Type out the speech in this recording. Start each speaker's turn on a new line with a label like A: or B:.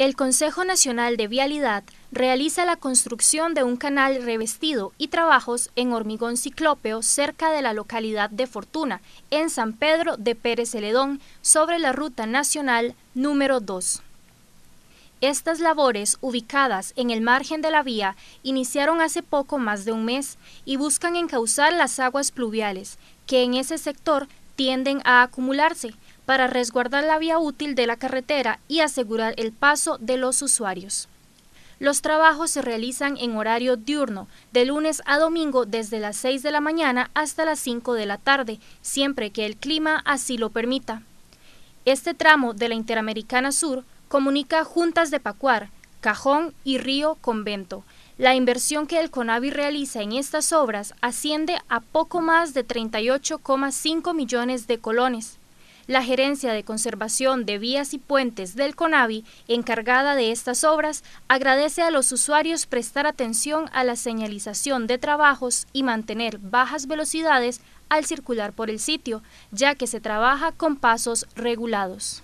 A: El Consejo Nacional de Vialidad realiza la construcción de un canal revestido y trabajos en hormigón ciclópeo cerca de la localidad de Fortuna, en San Pedro de Pérez Celedón, sobre la Ruta Nacional número 2. Estas labores, ubicadas en el margen de la vía, iniciaron hace poco más de un mes y buscan encauzar las aguas pluviales, que en ese sector tienden a acumularse, para resguardar la vía útil de la carretera y asegurar el paso de los usuarios. Los trabajos se realizan en horario diurno, de lunes a domingo desde las 6 de la mañana hasta las 5 de la tarde, siempre que el clima así lo permita. Este tramo de la Interamericana Sur comunica juntas de Pacuar, Cajón y Río Convento. La inversión que el CONAVI realiza en estas obras asciende a poco más de 38,5 millones de colones. La Gerencia de Conservación de Vías y Puentes del CONAVI, encargada de estas obras, agradece a los usuarios prestar atención a la señalización de trabajos y mantener bajas velocidades al circular por el sitio, ya que se trabaja con pasos regulados.